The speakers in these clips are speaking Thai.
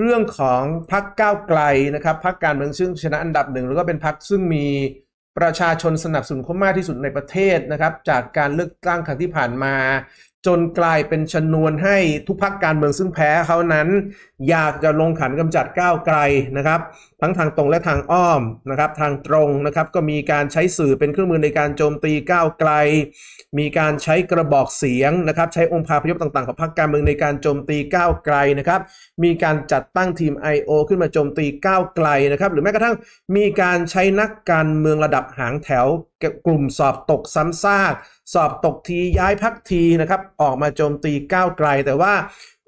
เรื่องของพักก้าวไกลนะครับพักการเมืองซึ่งชนะอันดับหนึ่งแล้วก็เป็นพักซึ่งมีประชาชนสนับสนุนเขามากที่สุดในประเทศนะครับ จากการเลือกตั้งครั้งที่ผ่านมา จนกลายเป็นชนวนให้ทุกพักการเมืองซึ่งแพ้เขานั้นอยากจะลงขันกำจัดก้าวไกลนะครับ ทั้งทางตรงและทางอ้อมนะครับทางตรงนะครับก็มีการใช้สื่อเป็นเครื่องมือในการโจมตีก้าวไกล มีการใช้กระบอกเสียงนะครับใช้องค์พาพยพต่างๆของพรรคการเมืองในการโจมตีก้าวไกลนะครับ มีการจัดตั้งทีม I.O. ขึ้นมาโจมตีก้าวไกลนะครับหรือแม้กระทั่งมีการใช้นักการเมืองระดับหางแถวกลุ่มสอบตกซ้ำซากสอบตกทีย้ายพักทีนะครับออกมาโจมตีก้าวไกลแต่ว่า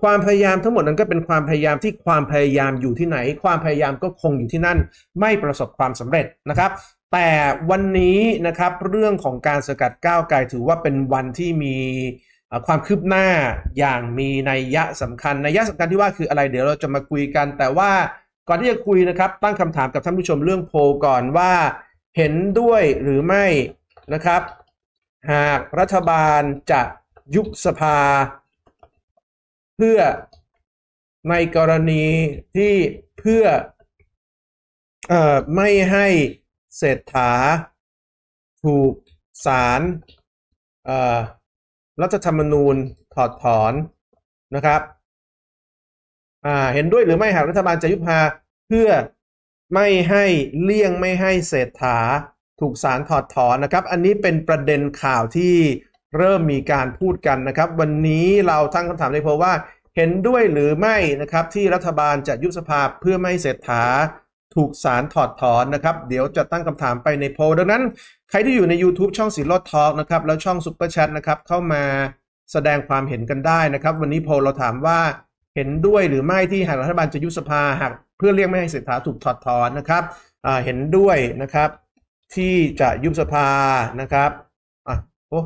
ความพยายามทั้งหมดนั้นก็เป็นความพยายามที่ความพยายามอยู่ที่ไหน ความพยายามก็คงอยู่ที่นั่น ไม่ประสบความสำเร็จนะครับ แต่วันนี้นะครับเรื่องของการสกัดก้าวไกลถือว่าเป็นวันที่มีความคืบหน้าอย่างมีนัยยะสำคัญนัยยะสำคัญที่ว่าคืออะไรเดี๋ยวเราจะมาคุยกัน แต่ว่าก่อนที่จะคุยนะครับ ตั้งคำถามกับท่านผู้ชมเรื่องโพก่อนว่าเห็นด้วยหรือไม่นะครับ หากรัฐบาลจะยุบสภาพื่อในกรณีที่เพื่ออไม่ให้เศรษฐาถูกศาลรัฐธรรมนูญถอดถอนนะครับเห็นด้วยหรือไม่หากรัฐบาลจะยุบพาเพื่อไม่ให้เลี่ยงไม่ให้เศรษฐา ถูกศาลถอดถอนนะครับ อันนี้เป็นประเด็นข่าวที่เริ่มมีการพูดกันนะครับวันนี้เราตั้งคำถามในโพว่าเห็นด้วยหรือไม่นะครับที่รัฐบาลจะยุบสภาเพื่อไม่เสร็จถาถูกสารถอดถอนนะครับ เดี๋ยวจะตั้งคำถามไปในโพลดังนั้นใครที่อยู่ใน YouTube ช่องสีลถทอล์กนะครับแล้วช่องซุปเปอร์แชทนะครับเข้ามาแสดงความเห็นกันได้นะครับ วันนี้โพลเราถามว่าเห็นด้วยหรือไม่ที่หากรัฐบาลจะยุบสภาหากเพื่อเรียกไม่ให้เสถาถูกถอดถอนนะครับเห็นด้วยนะครับที่จะยุบสภานะครับอ่ะโอ้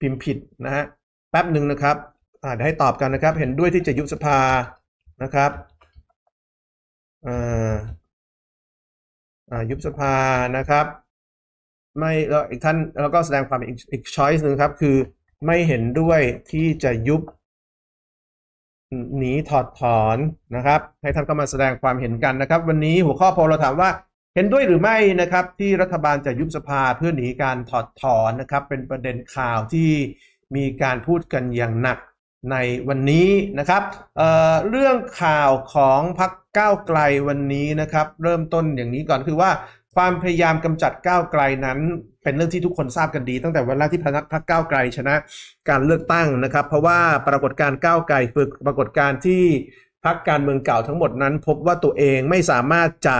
พิมพ์ผิดนะฮะแป๊บหนึ่งนะครับ อ่าจให้ตอบกันนะครับ เห็นด้วยที่จะยุบสภานะครับอ่าอ่ายุบสภานะครับ ไม่แล้วอีกท่านแล้วก็แสดงความอีกอีกช้อยส์หนึ่งครับ คือไม่เห็นด้วยที่จะยุบหนีถอดถอนนะครับ ให้ท่านก็มาแสดงความเห็นกันนะครับ วันนี้หัวข้อพอเราถามว่าเห็นด้วยหรือไม่นะครับที่รัฐบาลจะยุบสภาเพื่อหนีการถอดถอนนะครับ เป็นประเด็นข่าวที่มีการพูดกันอย่างหนักในวันนี้นะครับเเรื่องข่าวของพักก้าวไกลวันนี้นะครับ เริ่มต้นอย่างนี้ก่อน คือว่าความพยายามกำจัดก้าวไกลนั้น เป็นเรื่องที่ทุกคนทราบกันดี ตั้งแต่วันแรกที่พนักพักก้าวไกลชนะการเลือกตั้งนะครับ เพราะว่าปรากฏการก้าวไกลฝึกปรากฏการที่พักการเมืองเก่าทั้งหมดนั้น พบว่าตัวเองไม่สามารถจะ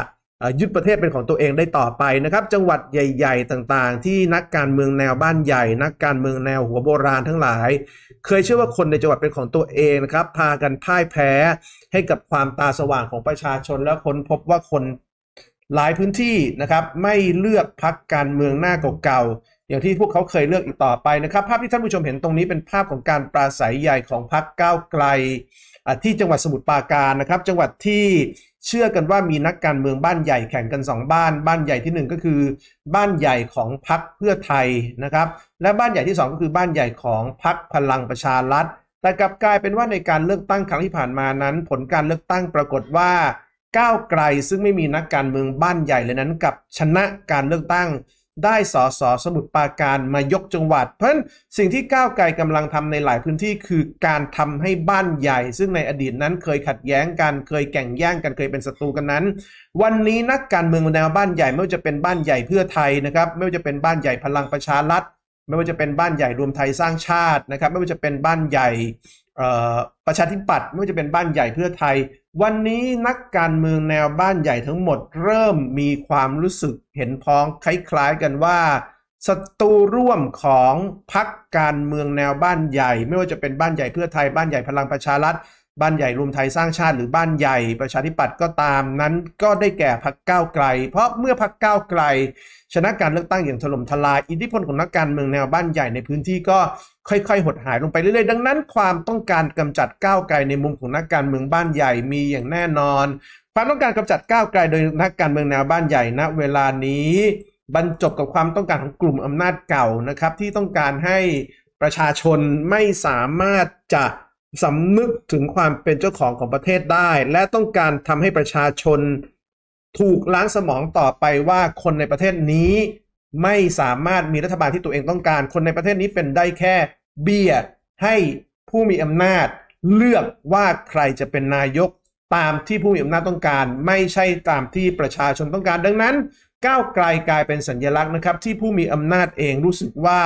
ยึดประเทศเป็นของตัวเองได้ต่อไปนะครับ จังหวัดใหญ่ ๆ ต่างๆ ที่นักการเมืองแนวบ้านใหญ่ นักการเมืองแนวหัวโบราณทั้งหลาย เคยเชื่อว่าคนในจังหวัดเป็นของตัวเองนะครับ พากันพ่ายแพ้ ให้กับความตาสว่างของประชาชน แล้วค้นพบว่าคนหลายพื้นที่นะครับ ไม่เลือกพักการเมืองหน้าเก่าๆอย่างที่พวกเขาเคยเลือกอีกต่อไปนะครับภาพที่ท่านผู้ชมเห็นตรงนี้เป็นภาพของการปราศัยใหญ่ของพักก้าวไกลที่จังหวัดสมุทรปราการนะครับ จังหวัดที่เชื่อกันว่ามีนักการเมืองบ้านใหญ่แข่งกัน 2 บ้าน บ้านใหญ่ที่ 1 ก็คือบ้านใหญ่ของพรรคเพื่อไทยนะครับ และบ้านใหญ่ที่ 2 ก็คือบ้านใหญ่ของพรรคพลังประชารัฐ แต่กลับกลายเป็นว่าในการเลือกตั้งครั้งที่ผ่านมานั้น ผลการเลือกตั้งปรากฏว่าก้าวไกลซึ่งไม่มีนักการเมืองบ้านใหญ่เลยนั้นกับชนะการเลือกตั้งได้สอสอสมุทรปราการมายกจังหวัดเพราะสิ่งที่ก้าวไกลกำลังทำในหลายพื้นที่คือการทำให้บ้านใหญ่ ซึ่งในอดีตนั้นเคยขัดแย้งกันเคยแข่งแย่งกันเคยเป็นศัตรูกันนั้น วันนี้นักการเมืองแนวบ้านใหญ่ ไม่ว่าจะเป็นบ้านใหญ่เพื่อไทยนะครับไม่ว่าจะเป็นบ้านใหญ่พลังประชารัฐ ไม่ว่าจะเป็นบ้านใหญ่รวมไทยสร้างชาตินะครับไม่ว่าจะเป็นบ้านใหญ่ประชาธิปัตย์ไม่ว่าจะเป็นบ้านใหญ่เพื่อไทย วันนี้นักการเมืองแนวบ้านใหญ่ทั้งหมด เริ่มมีความรู้สึกเห็นพ้องคล้ายๆกันว่าศัตรูร่วมของพรรคการเมืองแนวบ้านใหญ่ ไม่ว่าจะเป็นบ้านใหญ่เพื่อไทยบ้านใหญ่พลังประชารัฐบ้านใหญ่รวมไทยสร้างชาติหรือบ้านใหญ่ประชาธิปัตย์ก็ตามนั้น ก็ได้แก่พักก้าวไกล เพราะเมื่อพักก้าวไกล ชนะการเลือกตั้งอย่างถล่มทลายอิทธิพลของนักการเมืองแนวบ้านใหญ่ในพื้นที่ก็ค่อยๆหดหายลงไปเรื่อยๆดังนั้น ความต้องการกำจัดก้าวไกลในมุมของนักการเมืองบ้านใหญ่มีอย่างแน่นอนความต้องการกำจัดก้าวไกล โดยนักการเมืองแนวบ้านใหญ่ณเวลานี้ บรรจบกับความต้องการของกลุ่มอำนาจเก่านะครับ ที่ต้องการให้ประชาชนไม่สามารถจะสำนึกถึงความเป็นเจ้าของของประเทศได้ และต้องการทำให้ประชาชน ถูกล้างสมองต่อไปว่าคนในประเทศนี้ไม่สามารถมีรัฐบาลที่ตัวเองต้องการคนในประเทศนี้เป็นได้แค่ เบียดให้ผู้มีอำนาจเลือกว่าใครจะเป็นนายก ตามที่ผู้มีอำนาจต้องการ ไม่ใช่ตามที่ประชาชนต้องการดังนั้น ก้าวไกลกลายเป็นสัญญลักษณ์นะครับ ที่ผู้มีอำนาจเองรู้สึกว่า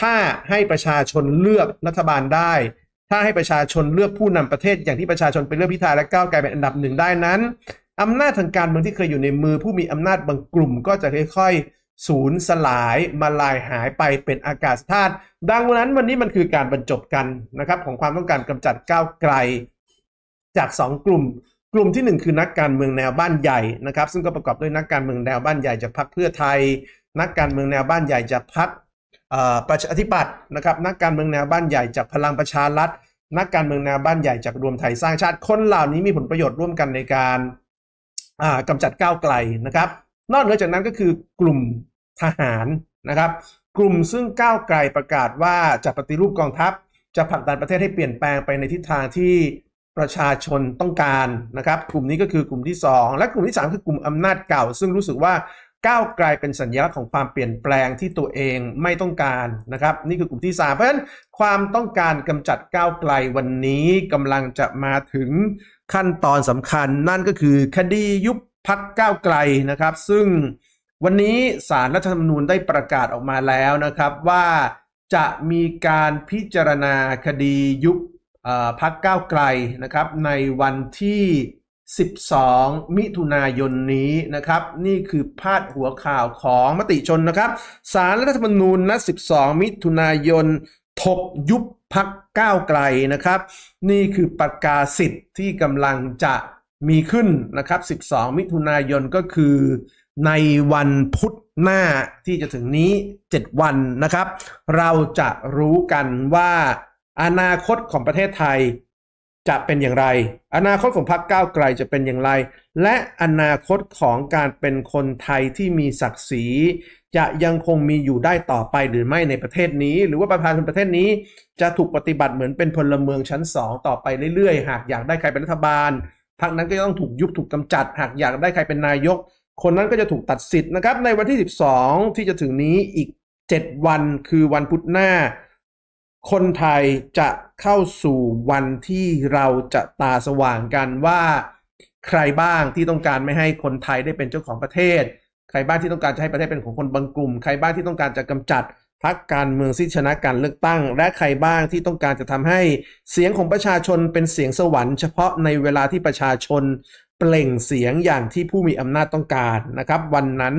ถ้าให้ประชาชนเลือกรัฐบาลได้ถ้าให้ประชาชนเลือกผู้นำประเทศอย่างที่ประชาชนไปเลือกพิธาและก้าวไกลเป็นอันดับหนึ่งได้นั้นอำนาจทางการเมืองที่เคยอยู่ในมือผู้มีอำนาจบางกลุ่มก็จะค่อยๆสูญสลายมาลายหายไปเป็นอากาศธาตุดังนั้นวันนี้มันคือการบรรจบกันนะครับของความต้องการกำจัดก้าวไกล จาก 2 กลุ่ม กลุ่มที่ 1 คือนักการเมืองแนวบ้านใหญ่นะครับ ซึ่งก็ประกอบด้วยนักการเมืองแนวบ้านใหญ่จากพรรคเพื่อไทย นักการเมืองแนวบ้านใหญ่จากพรรคประชาธิปัตย์นะครับ นักการเมืองแนวบ้านใหญ่จากพลังประชารัฐ นักการเมืองแนวบ้านใหญ่จากรวมไทยสร้างชาติคนเหล่านี้มีผลประโยชน์ร่วมกันในการกำจัดก้าวไกลนะครับ นอกเหนือจากนั้นก็คือกลุ่มทหารนะครับ กลุ่มซึ่งก้าวไกลประกาศว่าจะปฏิรูปกองทัพ จะผลักดันประเทศให้เปลี่ยนแปลงไปในทิศทางที่ประชาชนต้องการนะครับ กลุ่มนี้ก็คือกลุ่มที่2และกลุ่มที่3คือกลุ่มอำนาจเก่าซึ่งรู้สึกว่าก้าวไกลเป็นสัญลักษณ์ของความเปลี่ยนแปลงที่ตัวเองไม่ต้องการนะครับ นี่คือกลุ่มที่ 3 เพราะฉะนั้นความต้องการกำจัดก้าวไกลวันนี้กำลังจะมาถึงขั้นตอนสำคัญนั่นก็คือคดียุบพักก้าวไกลนะครับซึ่งวันนี้สารรัฐธรรมนูญได้ประกาศออกมาแล้วนะครับว่าจะมีการพิจารณาคดียุบพักก้าวไกลนะครับ ในวันที่12 มิถุนายนนี้นะครับ นี่คือพาดหัวข่าวของมติชนนะครับสารรัฐธรรมนูญนัด12 มิถุนายน ถกยุบพักก้าวไกลนะครับนี่คือประกาศสิทธิ์ที่กำลังจะมีขึ้นนะครับ 12 มิถุนายนก็คือในวันพุธหน้าที่จะถึงนี้ 7 วันนะครับ เราจะรู้กันว่าอนาคตของประเทศไทยจะเป็นอย่างไรอนาคตของพรรคก้าวไกลจะเป็นอย่างไร และอนาคตของการเป็นคนไทยที่มีศักดิ์ศรีจะยังคงมีอยู่ได้ต่อไปหรือไม่ในประเทศนี้ หรือว่าประชาชนประเทศนี้ จะถูกปฏิบัติเหมือนเป็นพลเมืองชั้นสองต่อไปเรื่อยๆหากอยากได้ใครเป็นรัฐบาลพรรคนั้นก็ต้องถูกยุบถูกกาจัด หากอยากได้ใครเป็นนายก คนนั้นก็จะถูกตัดสิทธิ์นะครับ ในวันที่ 12 ที่จะถึงนี้อีก7วันคือวันพุธหน้าคนไทยจะเข้าสู่วันที่เราจะตาสว่างกันว่า ใครบ้างที่ต้องการไม่ให้คนไทยได้เป็นเจ้าของประเทศ ใครบ้างที่ต้องการจะให้ประเทศเป็นของคนบางกลุ่ม ใครบ้างที่ต้องการจะกำจัดพรรคการเมืองที่ชนะการเลือกตั้ง และใครบ้างที่ต้องการจะทำให้เสียงของประชาชนเป็นเสียงสวรรค์เฉพาะในเวลาที่ประชาชนเปล่งเสียงอย่างที่ผู้มีอำนาจต้องการนะครับ วันนั้น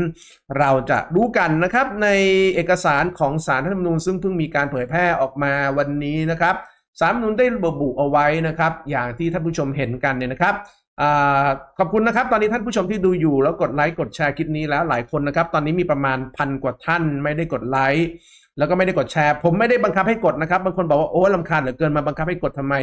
เราจะรู้กันนะครับ ในเอกสารของสารธรรมนูญซึ่งเพิ่งมีการเผยแพร่ออกมาวันนี้นะครับสารธรรมนูญได้ระบุเอาไว้นะครับ อย่างที่ท่านผู้ชมเห็นกันเนี่ยนะครับขอบคุณนะครับ ตอนนี้ท่านผู้ชมที่ดูอยู่ แล้วกดไลค์กดแชร์คลิปนี้แล้วหลายคนนะครับตอนนี้มีประมาณพันกว่าท่านไม่ได้กดไลค์แล้วก็ไม่ได้กดแชร์ ผมไม่ได้บังคับให้กดนะครับบางคนบอกว่า โอ้ลำคาญเหลือเกินมาบังคับให้กดทำไม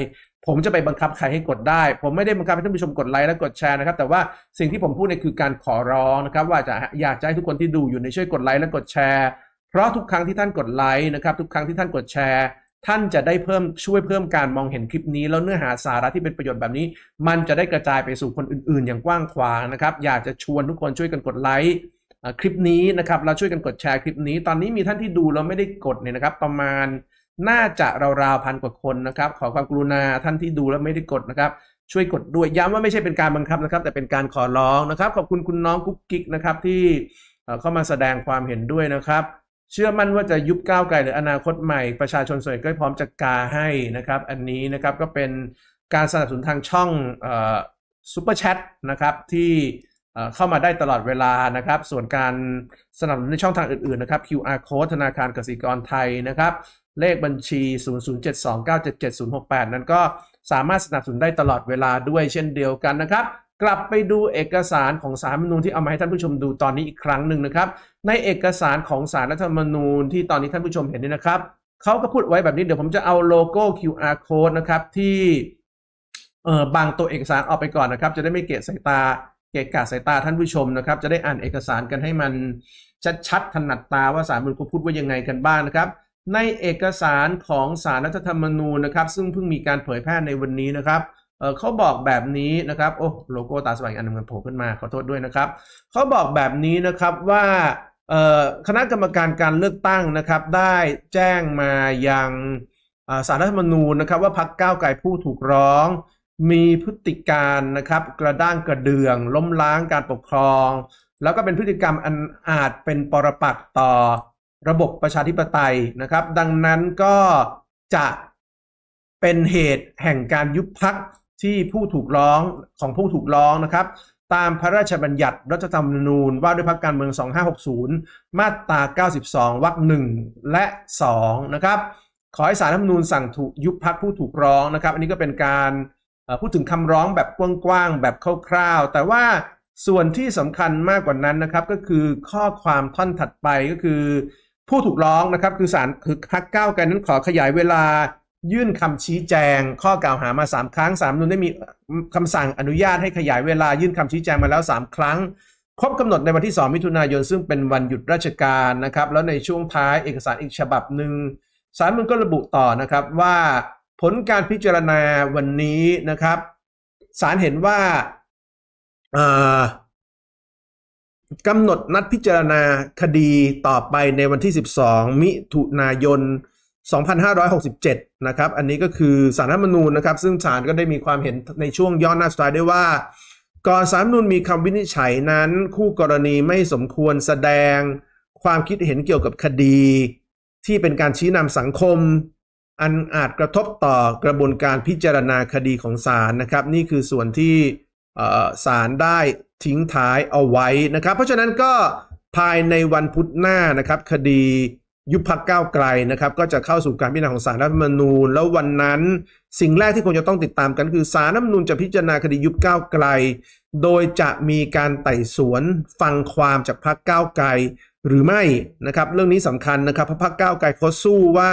ผมจะไปบังคับใครให้กดได้ ผมไม่ได้บังคับให้ท่านผู้ชมกดไลค์และกดแชร์นะครับแต่ว่าสิ่งที่ผมพูดเนี่ยคือการขอร้องนะครับว่าจะอยากจะให้ทุกคนที่ดูอยู่ในช่วยกดไลค์และกดแชร์เพราะทุกครั้งที่ท่านกดไลค์นะครับทุกครั้งที่ท่านกดแชร์ ท่านจะได้เพิ่มช่วยเพิ่มการมองเห็นคลิปนี้แล้วเนื้อหาสาระที่เป็นประโยชน์แบบนี้ มันจะได้กระจายไปสู่คนอื่นๆ อย่างกว้างขวางนะครับอยากจะชวนทุกคนช่วยกันกดไลค์คลิปนี้นะครับเราช่วยกันกดแชร์คลิปนี้ตอนนี้มีท่านที่ดูเราไม่ได้กดเนี่ยนะครับ ประมาณน่าจะราวๆพันกว่าคนนะครับขอความกรุณาท่านที่ดูแล้วไม่ได้กดนะครับ ช่วยกดด้วยย้ำว่าไม่ใช่เป็นการบังคับนะครับ แต่เป็นการขอร้องนะครับ ขอบคุณคุณน้องกุ๊กกิ๊กนะครับที่เข้ามาแสดงความเห็นด้วยนะครับ เชื่อมั่นว่าจะยุบก้าวไกลหรืออนาคตใหม่ประชาชนส่วนใหญ่ก็พร้อมจะกาให้นะครับอันนี้นะครับก็เป็นการสนับสนุนทางช่องซูเปอร์แชทนะครับที่เข้ามาได้ตลอดเวลานะครับ ส่วนการสนับสนุนในช่องทางอื่นๆนะครับ QR code ธนาคารกสิกรไทยนะครับ เลขบัญชี 0072977068 นั้นก็สามารถสนับสนุนได้ตลอดเวลาด้วยเช่นเดียวกันนะครับ กลับไปดูเอกสารของสารรัฐมนูญที่เอามาให้ท่านผู้ชมดูตอนนี้อีกครั้งหนึ่งนะครับในเอกสารของสารรัฐธรรมนูญที่ตอนนี้ท่านผู้ชมเห็นนี่นะครับเขาก็พูดไว้แบบนี้เดี๋ยวผมจะเอาโลโก้ QR code นะครับที่เอ่อบางตัวเอกสารออกไปก่อนนะครับ จะได้ไม่เกะสายตาเกะกะสายตาท่านผู้ชมนะครับ จะได้อ่านเอกสารกันให้มันชัดๆถนัดตาว่าสารมนุษเขาพูดว่ายังไงกันบ้างนะครับ ในเอกสารของสารรัฐธรรมนูญนะครับ ซึ่งเพิ่งมีการเผยแพร่ในวันนี้นะครับเขาบอกแบบนี้นะครับโอ้โลโก้ตาสว่างอันนึงมันโผล่ขึ้นมาขอโทษด้วยนะครับเขาบอกแบบนี้นะครับว่าคณะกรรมการการเลือกตั้งนะครับได้แจ้งมายังสารรัฐธรรมนูญนะครับว่าพักก้าวไกลผู้ถูกร้องมีพฤติการนะครับ กระด้างกระเดือง ล้มล้างการปกครอง แล้วก็เป็นพฤติกรรมอันอาจเป็นปรปักต่อ ระบบประชาธิปไตยนะครับ ดังนั้นก็จะเป็นเหตุแห่งการยุบพักที่ผู้ถูกร้องของผู้ถูกร้องนะครับ ตามพระราชบัญญัติรัฐธรรมนูญว่าด้วยพักการเมือง2560มาตรา92วรรคหนึ่งและ2นะครับ ขอให้สารรัฐธรรมนูญสั่งถูกยุบพักผู้ถูกร้องนะครับ อันนี้ก็เป็นการพูดถึงคำร้องแบบกว้างๆแบบคร่าวๆ แต่ว่าส่วนที่สำคัญมากกว่านั้นนะครับ ก็คือข้อความท่อนถัดไปก็คือผู้ถูกร้องนะครับคือศาลคือพักเก้ากันนั้นขอขยายเวลายื่นคำชี้แจง ข้อกล่าวหามา3ครั้งสามนุนได้มีคำสั่งอนุญาตให้ขยายเวลายื่นคำชี้แจงมาแล้ว3ครั้งครบกำหนดในวันที่ 2 มิถุนายนซึ่งเป็นวันหยุดราชการนะครับแล้วในช่วงท้าย เอกสารอีกฉบับหนึ่งสารมันก็ระบุต่อนะครับว่าผลการพิจารณาวันนี้นะครับศาลเห็นว่ากำหนดนัดพิจารณาคดีต่อไปในวันที่ 12มิถุนายน 2567นะครับ อันนี้ก็คือสารรัฐมนูญนะครับ ซึ่งศาลก็ได้มีความเห็นในช่วงย้อนหน้าสุดท้ายด้วว่า ก่อนสารรัฐมนูญมีคำวินิจฉัยนั้น คู่กรณีไม่สมควรแสดงความคิดเห็นเกี่ยวกับคดี ที่เป็นการชี้นำสังคมอันอาจกระทบต่อกระบวนการพิจารณาคดีของศาลนะครับ นี่คือส่วนที่ศาลได้ทิ้งท้ายเอาไว้นะครับ เพราะฉะนั้นก็ภายในวันพุธหน้านะครับ คดียุบพักก้าวไกลนะครับ ก็จะเข้าสู่การพิจารณาของศาลรัฐมนูญ แล้ววันนั้น สิ่งแรกที่ควรจะต้องติดตามกันคือศาลรัฐมนูญจะพิจารณาคดียุบก้าวไกล โดยจะมีการไต่สวนฟังความจากพักก้าวไกลหรือไม่นะครับ เรื่องนี้สำคัญนะครับเพราะพักก้าวไกลเขาสู้ว่า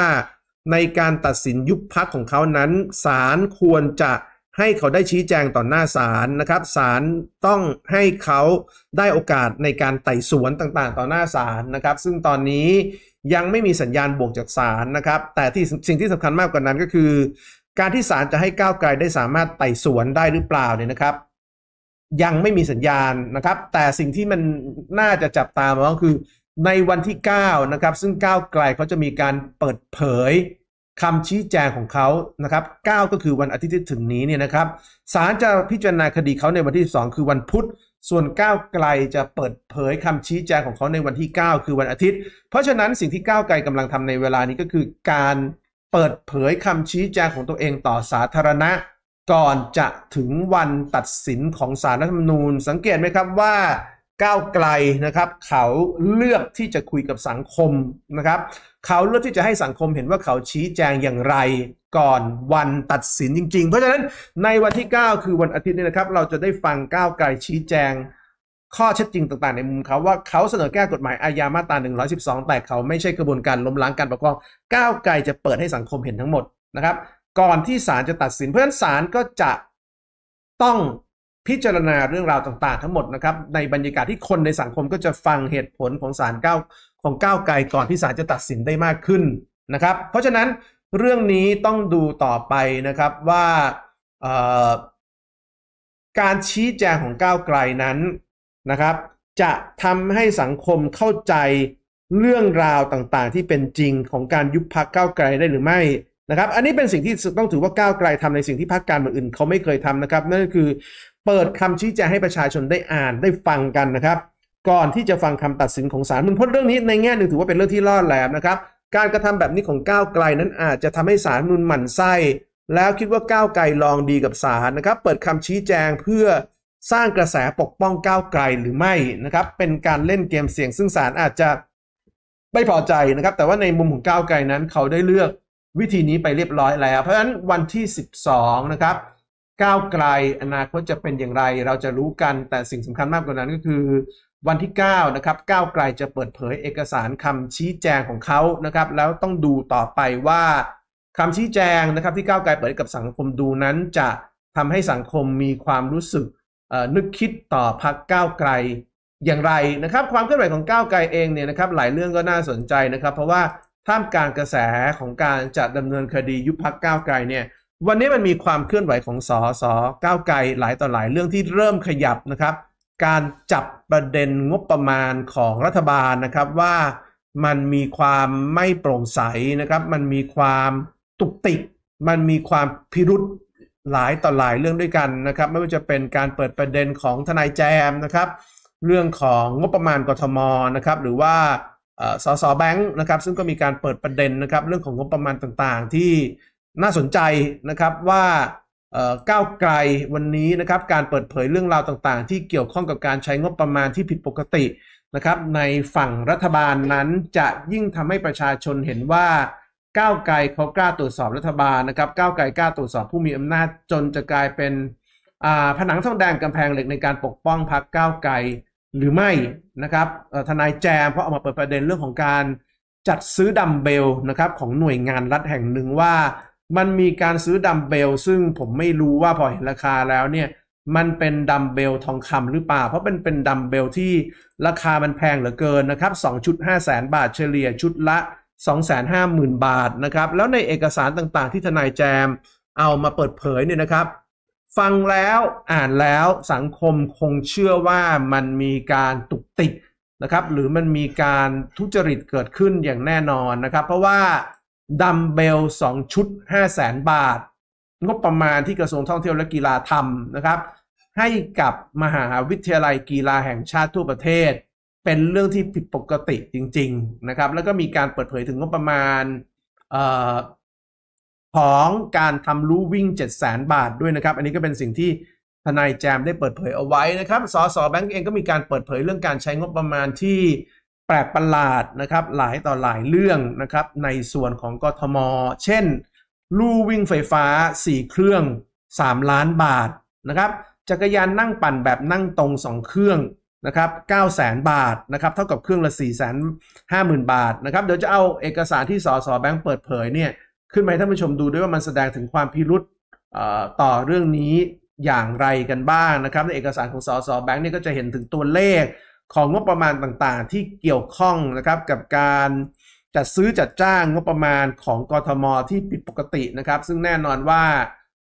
ในการตัดสินยุบพักของเขานั้นศาลควรจะให้เขาได้ชี้แจงต่อหน้าศาลนะครับศาลต้องให้เขาได้โอกาสในการไต่สวนต่างๆ ต่อหน้าศาลนะครับ ซึ่งตอนนี้ยังไม่มีสัญญาณบวกจากศาลนะครับ แต่ที่สิ่งที่สำคัญมากกว่านั้นก็คือ การที่ศาลจะให้ก้าวไกลได้สามารถไต่สวนได้หรือเปล่าเนี่ยนะครับ ยังไม่มีสัญญาณนะครับ แต่สิ่งที่มันน่าจะจับตามองคือในวันที่9นะครับซึ่งก้าไกลเขาจะมีการเปิดเผยคำชี้แจงของเขานะครับ9ก็คือวันอาทิตย์ที่ถึงนี้เนี่ยนะครับศาลจะพิจารณาคดีเขาในวันที่2คือวันพุธส่วนก้าไกลจะเปิดเผยคำชี้แจงของเขาในวันที่9คือวันอาทิตย์ เพราะฉะนั้น สิ่งที่ก้าไกลกำลังทำในเวลานี้ก็คือการเปิดเผยคำชี้แจงของตัวเองต่อสาธารณะ ก่อนจะถึงวันตัดสินของศาลรัฐธรรมนูญสังเกตไหมครับว่าก้าวไกลนะครับเขาเลือกที่จะคุยกับสังคมนะครับ เขาเลือกที่จะให้สังคมเห็นว่าเขาชี้แจงอย่างไรก่อนวันตัดสินจริง ๆ เพราะฉะนั้นในวันที่ 9 คือวันอาทิตย์นี้นะครับเราจะได้ฟังก้าวไกลชี้แจงข้อเท็จจริงต่าง ๆ ในมุมเขาว่าเขาเสนอแก้กฎหมายอาญามาตรา112 แต่เขาไม่ใช่กระบวนการล้มล้างการปกครองก้าวไกลจะเปิดให้สังคมเห็นทั้งหมดนะครับก่อนที่ศาลจะตัดสินเพราะฉะนั้นศาลก็จะต้องพิจารณาเรื่องราวต่างๆ ทั้งหมดนะครับในบรรยากาศที่คนในสังคมก็จะฟังเหตุผลของศาลเก้าของก้าวไกลก่อนที่ศาลจะตัดสินได้มากขึ้นนะครับ เพราะฉะนั้นเรื่องนี้ต้องดูต่อไปนะครับว่าการชี้แจงของก้าวไกลนั้นนะครับ จะทำให้สังคมเข้าใจเรื่องราวต่างๆที่เป็นจริงของการยุบพักก้าวไกลได้หรือไม่นะครับ อันนี้เป็นสิ่งที่ต้องถือว่าก้าวไกลทำในสิ่งที่พรรคการเมืองอื่นเขาไม่เคยทำนะครับนั่นคือเปิดคำชี้แจงให้ประชาชนได้อ่านได้ฟังกันนะครับ ก่อนที่จะฟังคำตัดสินของศาลมันพาะเรื่องนี้ในแง่หนึ่งถือว่าเป็นเรื่องที่ล่อแหลมนะครับ การกระทำแบบนี้ของก้าวไกลนั้นอาจจะทำให้ศาลมันหมั่นไส้แล้วคิดว่าก้าวไกลลองดีกับศาลนะครับ เปิดคำชี้แจงเพื่อสร้างกระแสปกป้องก้าวไกลหรือไม่นะครับ เป็นการเล่นเกมเสี่ยง ซึ่งศาลอาจจะ ไม่พอใจนะครับ แต่ว่าในมุมของก้าวไกลนั้นเขาได้เลือกวิธีนี้ไปเรียบร้อยแล้วเพราะฉะนั้นวันที่ 12 นะครับก้าวไกลอนาคตจะเป็นอย่างไรเราจะรู้กันแต่สิ่งสำคัญมากกว่านั้นก็คือวันที่9นะครับก้าวไกลจะเปิดเผยเอกสารคำชี้แจงของเขานะครับแล้วต้องดูต่อไปว่าคำชี้แจงนะครับที่ก้าวไกลเปิดกับสังคมดูนั้นจะทำให้สังคมมีความรู้สึกนึกคิดต่อพักก้าวไกลอย่างไรนะครับความเคลื่อนไหวของก้าวไกลเองเนี่ยนะครับหลายเรื่องก็น่าสนใจนะครับ เพราะว่าท่ามกลางกระแสของการจัดดาเนินคดียุบพักก้าวไกลเนี่ยวันนี้มันมีความเคลื่อนไหวของสอสอก้าวไกลหลายต่อหลายเรื่องที่เริ่มขยับนะครับ การจับประเด็นงบประมาณของรัฐบาลนะครับ ว่ามันมีความไม่โปร่งใสนะครับ มันมีความตุกติกมันมีความพิรุษหลายต่อหลายเรื่องด้วยกันนะครับ ไม่ว่าจะเป็นการเปิดประเด็นของทนายแจมนะครับ เรื่องของงบประมาณกทมนะครับ หรือว่าสอสอแบงค์นะครับ ซึ่งก็มีการเปิดประเด็นนะครับ เรื่องของงบประมาณต่างๆ ที่น่าสนใจนะครับว่าก้าวไกลวันนี้นะครับ การเปิดเผยเรื่องราวต่างๆ ที่เกี่ยวข้องกับการใช้งบประมาณที่ผิดปกตินะครับ ในฝั่งรัฐบาลนั้น จะยิ่งทำให้ประชาชนเห็นว่าก้าวไกลเขากล้าตรวจสอบรัฐบาลนะครับ ก้าวไกลกล้าตรวจสอบผู้มีอำนาจจนจะกลายเป็นผนังทองแดงกำแพงเหล็กในการปกป้องพรรคก้าวไกล หรือไม่นะครับทนายแจมเราออกมาเปิดประเด็นเรื่องของการจัดซื้อดัมเบลนะครับของหน่วยงานรัฐแห่งหนึ่งว่ามันมีการซื้อดัมเบล ซึ่งผมไม่รู้ว่าพอเห็นราคาแล้วเนี่ยมันเป็นดัมเบลทองคำหรือเปล่า เพราะเป็นเป็นดัมเบลที่ราคามันแพงเหลือเกินนะครับ2.5แสนบาทเฉลี่ยชุดละ 250,000 บาทนะครับ แล้วในเอกสารต่างๆที่ทนายแจมเอามาเปิดเผยเนี่ยนะครับ ฟังแล้วอ่านแล้วสังคมคงเชื่อว่ามันมีการตุกติกนะครับ หรือมันมีการทุจริตเกิดขึ้นอย่างแน่นอนนะครับ เพราะว่าดัมเบล2ชุด5 0 0แสน บาท งบประมาณที่กระทรวงท่องเที่ยวและกีฬาทำนะครับ ให้กับมหาวิทยาลัยกีฬาแห่งชาติทั่วประเทศ เป็นเรื่องที่ผิดปกติจริง ๆนะครับ แล้วก็มีการเปิดเผยถึงงบประมาณออของการทำรู้วิ่ง7 0 0แสนบาทด้วยนะครับ อันนี้ก็เป็นสิ่งที่ทนายแจมได้เปิดเผยเอาไว้นะครับ สอสอแบงก์เองก็มีการเปิดเผยเรื่องการใช้งบประมาณที่แปลกประหลาดนะครับหลายต่อหลายเรื่องนะครับในส่วนของกทม เช่น ลู่วิ่งไฟฟ้า 4 เครื่อง 3 ล้านบาทนะครับจักรยานนั่งปั่นแบบนั่งตรง 2 เครื่องนะครับ9 0 0แสนบาทนะครับเท่ากับเครื่องละ 4 5 0 0 0 0บาทนะครับเดี๋ยวจะเอาเอกสารที่สสแบงค์เปิดเผยเนี่ยขึ้นมาให้ท่านผู้ชมดูด้วยว่ามันแสดงถึงความพิรุษต่อเรื่องนี้อย่างไรกันบ้างนะครับในเอกสารของสสแบงค์เนี่ยก็จะเห็นถึงตัวเลขของงบประมาณต่างๆที่เกี่ยวข้องนะครับกับการจัดซื้อจัดจ้างงบประมาณของกทมที่ผิดปกตินะครับ ซึ่งแน่นอนว่า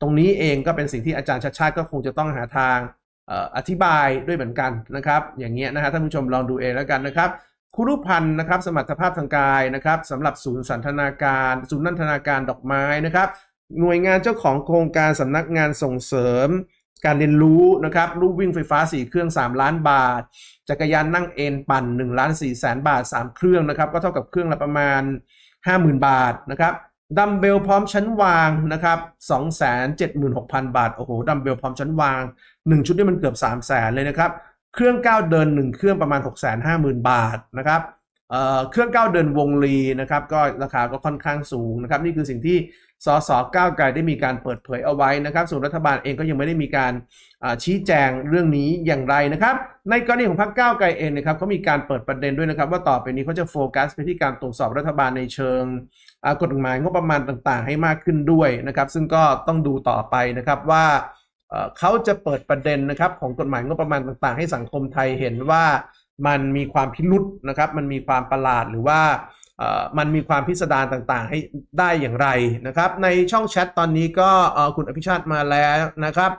ตรงนี้เองก็เป็นสิ่งที่อาจารย์ชาชาติก็คงจะต้องหาทางอธิบายด้วยเหมือนกันนะครับ อย่างเงี้ยนะฮะท่านผู้ชมลองดูเองแล้วกันนะครับ คุรุพันธ์นะครับ สมรรถภาพทางกายนะครับสำหรับศูนย์สันทนาการ ศูนย์นันทนาการดอกไม้นะครับ หน่วยงานเจ้าของโครงการสำนักงานส่งเสริมการเรียนรู้นะครับลูปวิ่งไฟฟ้า 4 เครื่อง 3 ล้านบาท จักรยานนั่งเอนปั่น 1 ล้าน4แสนบาท 3 เครื่องนะครับก็เท่ากับเครื่องละประมาณ 50,000บาทนะครับดัมเบลพร้อมชั้นวางนะครับ276,000บาทโอ้โหดัมเบลพร้อมชั้นวาง 1 ชุดนี่มันเกือบ3 0 0แสนเลยนะครับเครื่องก้าวเดิน 1 เครื่องประมาณ 650,000บาทนะครับเครื่องก้าวเดินวงลีนะครับก็ราคาก็ค่อนข้างสูงนะครับนี่คือสิ่งที่สสก้าวไกลได้มีการเปิดเผยเอาไว้นะครับ ส่วนรัฐบาลเองก็ยังไม่ได้มีการชี้แจงเรื่องนี้อย่างไรนะครับ ในกรณีของพรรคก้าวไกลเองนะครับเขามีการเปิดประเด็นด้วยนะครับว่าต่อไปนี้เขาจะโฟกัสไปที่การตรวจสอบรัฐบาลในเชิงกฎหมายงบประมาณต่างๆ ให้มากขึ้นด้วยนะครับ ซึ่งก็ต้องดูต่อไปนะครับว่าเขาจะเปิดประเด็นนะครับของกฎหมายงบประมาณต่าง ๆ ให้สังคมไทยเห็นว่ามันมีความพิรุษนะครับมันมีความประหลาดหรือว่ามันมีความพิสดารต่างๆให้ได้อย่างไรนะครับในช่องแชทตอนนี้ก็คุณอภิชาติมาแล้วนะครับ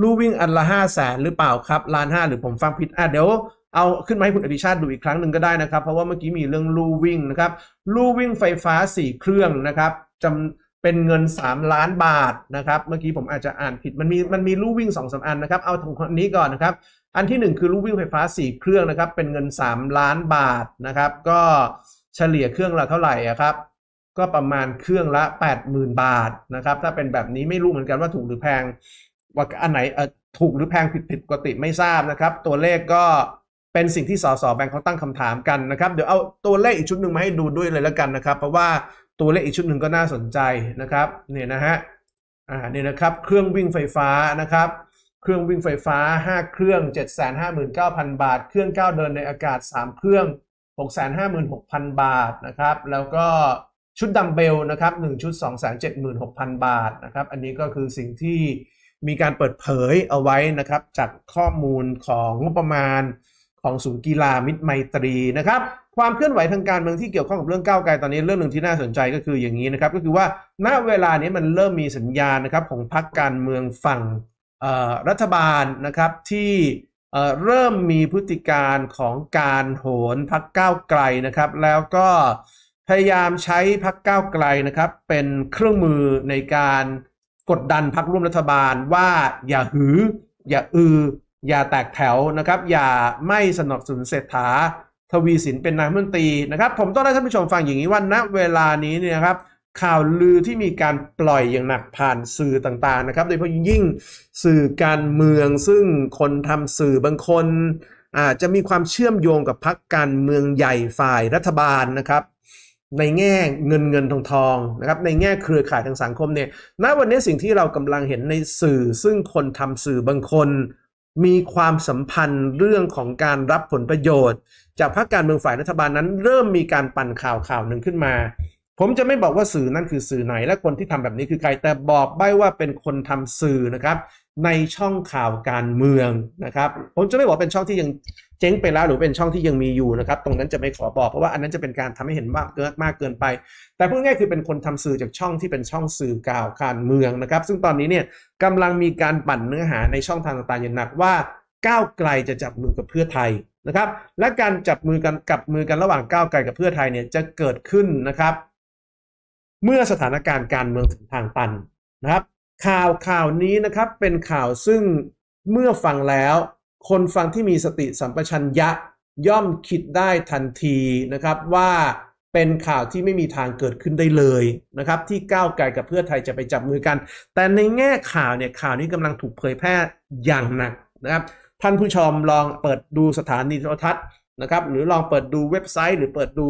ลู่วิ่งอันละห้าแสนหรือเปล่าครับล้านห้าหรือผมฟังผิดอ่ะเดี๋ยวเอาขึ้นมา ให้คุณอภิชาติดูอีกครั้งหนึ่งก็ได้นะครับ เพราะว่าเมื่อกี้มีเรื่องลู่วิ่งนะครับลู่วิ่งไฟฟ้า4เครื่องนะครับจำเป็นเงิน 3 ล้านบาทนะครับ เมื่อกี้ผมอาจจะอ่านผิดมันมีมันมีลู่วิ่ง2อสอันนะครับ เอาตรงนี้ก่อนนะครับ อันที่1คือลู่วิ่งไฟฟ้า4เครื่องนะครับ เป็นเงิน3ล้านบาทนะครับ ก็เฉลี่ยเครื่องละเท่าไหร่ครับก็ประมาณเครื่องละ 80,000 บาทนะครับถ้าเป็นแบบนี้ไม่รู้เหมือนกันว่าถูกหรือแพงว่าอันไหนถูกหรือแพง ผิดผิดปกติไม่ทราบนะครับตัวเลขก็เป็นสิ่งที่สสแบงค์เขาตั้งคำถามกันนะครับเดี๋ยวเอา ตัวเลขอีกชุดหนึ่งมาให้ดูด้วยเลยแล้วกันนะครับ เพราะว่าตัวเลขอีกชุดหนึ่งก็น่าสนใจนะครับเนี่ยนะฮะอ่าเนี่ยนะครับ เครื่องวิ่งไฟฟ้านะครับเครื่องวิ่งไฟฟ้า5เครื่อง759,000 บาท เครื่องก้าวเดินในอากาศ 3 เครื่อง656,000 บาทนะครับ แล้วก็ชุดดัมเบลนะครับ1ชุด 276,000 บาทนะครับ อันนี้ก็คือสิ่งที่มีการเปิดเผยเอาไว้นะครับ จากข้อมูลของงบประมาณของศูนย์กีฬามิตรไมตรีนะครับ ความเคลื่อนไหวทางการเมืองที่เกี่ยวข้องกับเรื่องก้าวไกล ตอนนี้เรื่องหนึ่งที่น่าสนใจก็คืออย่างนี้นะครับ ก็คือว่าณเวลานี้มันเริ่มมีสัญญาณนะครับของพรรคการเมืองฝั่งรัฐบาลนะครับที่เริ่มมีพฤติการของการโหนพักก้าวไกลนะครับ แล้วก็พยายามใช้พักก้าวไกลนะครับ เป็นเครื่องมือในการกดดันพักร่วมรัฐบาลว่าอย่าหือ อย่าอือ อย่าแตกแถวนะครับ อย่าไม่สนับสนุนเศรษฐา ทวีสินเป็นนายมนตรีนะครับ ผมต้องได้ท่านผู้ชมฟังอย่างนี้ว่าณเวลานี้เนี่ยครับข่าวลือที่มีการปล่อยอย่างหนักผ่านสื่อต่างๆ นะครับ โดยเฉพาะยิ่งสื่อการเมือง ซึ่งคนทำสื่อบางคนอาจจะมีความเชื่อมโยงกับพรรคการเมืองใหญ่ฝ่ายรัฐบาลนะครับ ในแง่เงินเงินทองทองนะครับในแง่เครือข่ายทางสังคมเนี่ยณวันนี้สิ่งที่เรากำลังเห็นในสื่อ ซึ่งคนทำสื่อบางคน มีความสัมพันธ์เรื่องของการรับผลประโยชน์ จากพรรคการเมืองฝ่ายรัฐบาลนั้นเริ่มมีการปั่นข่าวข่าวหนึ่งขึ้นมาผมจะไม่บอกว่าสื่อนั่นคือสื่อไหน และคนที่ทำแบบนี้คือใครแต่บอกใบ้ว่าเป็นคนทำสื่อนะครับในช่องข่าวการเมืองนะครับผมจะไม่บอกเป็นช่องที่ยังเจ๊งไปแล้ว หรือเป็นช่องที่ยังมีอยู่นะครับ ตรงนั้นจะไม่ขอบอกเพราะว่าอันนั้นจะเป็นการทำให้เห็นมากเกินมากเกินไป แต่พูดง่ายคือเป็นคนทำสื่อจากช่องที่เป็นช่องสื่อข่าวการเมืองนะครับ ซึ่งตอนนี้เนี่ยกำลังมีการปั่นเนื้อหาในช่องทางต่างๆอย่างหนักว่าก้าวไกลจะจับมือกับเพื่อไทยนะครับ และการจับมือกันกับมือกันระหว่างก้าวไกลกับเพื่อไทยเนี่ยจะเกิดขึ้นนะครับเมื่อสถานการณ์การเมืองถึงทางตันนะครับข่าวข่าวนี้นะครับเป็นข่าวซึ่งเมื่อฟังแล้วคนฟังที่มีสติสัมปชัญญะย่อมคิดได้ทันทีนะครับว่าเป็นข่าวที่ไม่มีทางเกิดขึ้นได้เลยนะครับที่ก้าวไกลกับเพื่อไทยจะไปจับมือกัน แต่ในแง่ข่าวเนี่ยข่าวนี้กำลังถูกเผยแพร่อย่างหนักนะครับท่านผู้ชมลองเปิดดูสถานีโทรทัศน์นะครับหรือลองเปิดดูเว็บไซต์ หรือเปิดดู